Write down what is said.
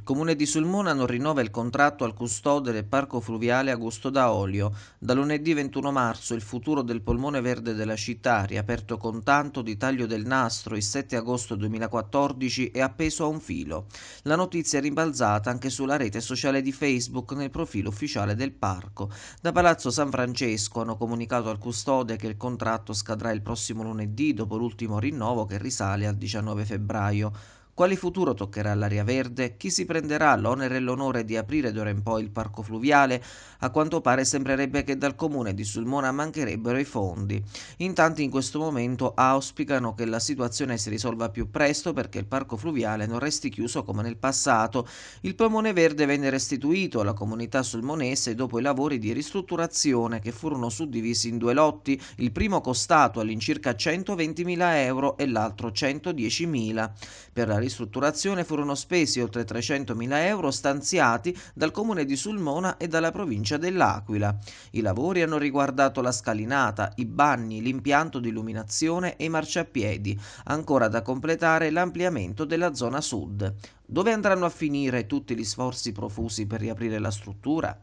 Il comune di Sulmona non rinnova il contratto al custode del parco fluviale Augusto Daolio. Da lunedì 21 marzo il futuro del polmone verde della città, riaperto con tanto di taglio del nastro il 7 agosto 2014, è appeso a un filo. La notizia è rimbalzata anche sulla rete sociale di Facebook nel profilo ufficiale del parco. Da Palazzo San Francesco hanno comunicato al custode che il contratto scadrà il prossimo lunedì dopo l'ultimo rinnovo che risale al 19 febbraio. Quale futuro toccherà all'aria verde? Chi si prenderà l'onere e l'onore di aprire d'ora in poi il parco fluviale? A quanto pare sembrerebbe che dal comune di Sulmona mancherebbero i fondi. In tanti in questo momento auspicano che la situazione si risolva più presto perché il parco fluviale non resti chiuso come nel passato. Il pomone verde venne restituito alla comunità sulmonese dopo i lavori di ristrutturazione che furono suddivisi in due lotti, il primo costato all'incirca 120.000 euro e l'altro 110.000. Per la ristrutturazione furono spesi oltre 300.000 euro stanziati dal comune di Sulmona e dalla provincia dell'Aquila. I lavori hanno riguardato la scalinata, i bagni, l'impianto di illuminazione e i marciapiedi, ancora da completare l'ampliamento della zona sud. Dove andranno a finire tutti gli sforzi profusi per riaprire la struttura?